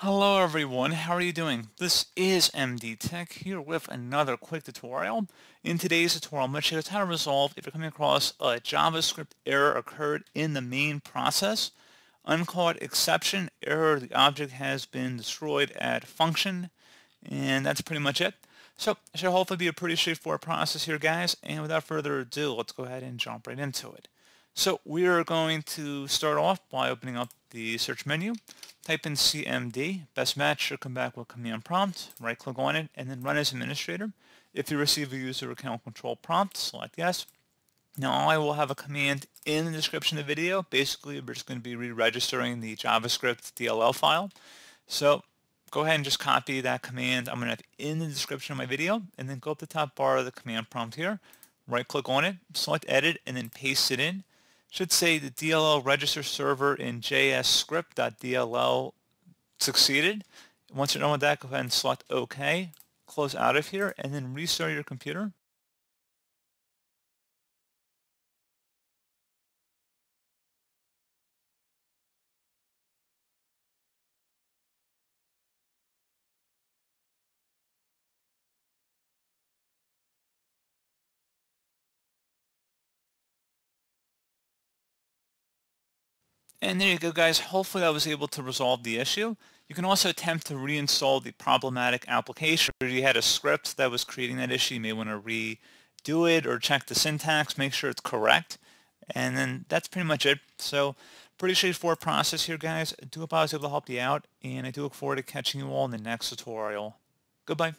Hello everyone, how are you doing? This is MD Tech here with another quick tutorial. In today's tutorial, I'm going to show you how to resolve if you're coming across a JavaScript error occurred in the main process, uncaught exception, error, the object has been destroyed at function, and that's pretty much it. So it should hopefully be a pretty straightforward process here guys, and without further ado, let's go ahead and jump right into it. So we are going to start off by opening up the search menu. Type in CMD, best match should come back with command prompt, right click on it, and then run as administrator. If you receive a user account control prompt, select yes. Now I will have a command in the description of the video. Basically, we're just going to be re-registering the JavaScript DLL file. So go ahead and just copy that command I'm going to have in the description of my video, and then go up the top bar of the command prompt here, right click on it, select edit, and then paste it in should say the DLL register server in JS script.dll succeeded. Once you're done with that, go ahead and select OK, close out of here, and then restart your computer. And there you go, guys. Hopefully I was able to resolve the issue. You can also attempt to reinstall the problematic application. If you had a script that was creating that issue, you may want to redo it or check the syntax, make sure it's correct. And then that's pretty much it. So pretty straightforward process here, guys. I do hope I was able to help you out, and I do look forward to catching you all in the next tutorial. Goodbye.